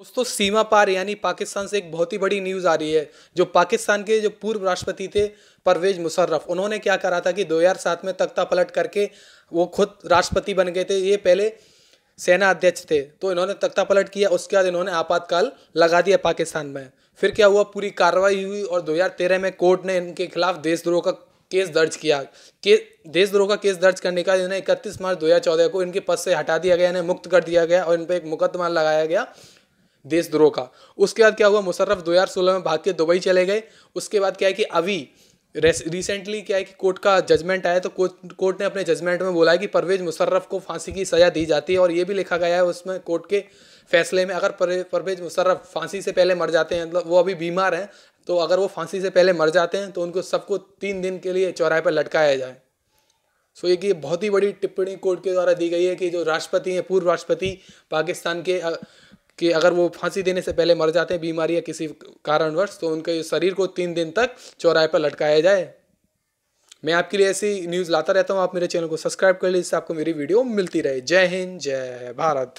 दोस्तों सीमा पार यानी पाकिस्तान से एक बहुत ही बड़ी न्यूज़ आ रही है जो पाकिस्तान के जो पूर्व राष्ट्रपति थे परवेज मुशर्रफ उन्होंने क्या करा था कि दो हजार सात में तख्ता पलट करके वो खुद राष्ट्रपति बन गए थे ये पहले सेना अध्यक्ष थे तो इन्होंने तख्ता पलट किया उसके बाद इन्होंने आपातकाल लगा दिया पाकिस्तान में फिर क्या हुआ पूरी कार्रवाई हुई और दो में कोर्ट ने इनके खिलाफ देशद्रोह का केस दर्ज किया के देशद्रोह का केस दर्ज करने का इन्हें इकतीस मार्च 2014 को इनके पद से हटा दिया गया इन्हें मुक्त कर दिया गया और इन पर एक मुकदमा लगाया गया देशद्रोह का उसके बाद क्या हुआ मुशर्रफ दो हज़ार सोलह में भाग के दुबई चले गए उसके बाद क्या है कि अभी रिसेंटली क्या है कि कोर्ट का जजमेंट आया तो कोर्ट कोर्ट ने अपने जजमेंट में बोला है कि परवेज मुशर्रफ को फांसी की सज़ा दी जाती है और ये भी लिखा गया है उसमें कोर्ट के फैसले में अगर परवेज मुशर्रफ फांसी से पहले मर जाते हैं मतलब वो अभी बीमार हैं तो अगर वो फांसी से पहले मर जाते हैं तो उनको सबको तीन दिन के लिए चौराहे पर लटकाया जाए सो ये एक बहुत ही बड़ी टिप्पणी कोर्ट के द्वारा दी गई है कि जो राष्ट्रपति हैं पूर्व राष्ट्रपति पाकिस्तान के कि अगर वो फांसी देने से पहले मर जाते हैं बीमारी या किसी कारणवश तो उनके शरीर को तीन दिन तक चौराहे पर लटकाया जाए मैं आपके लिए ऐसी न्यूज़ लाता रहता हूँ आप मेरे चैनल को सब्सक्राइब कर लीजिए जिससे आपको मेरी वीडियो मिलती रहे जय हिंद जय भारत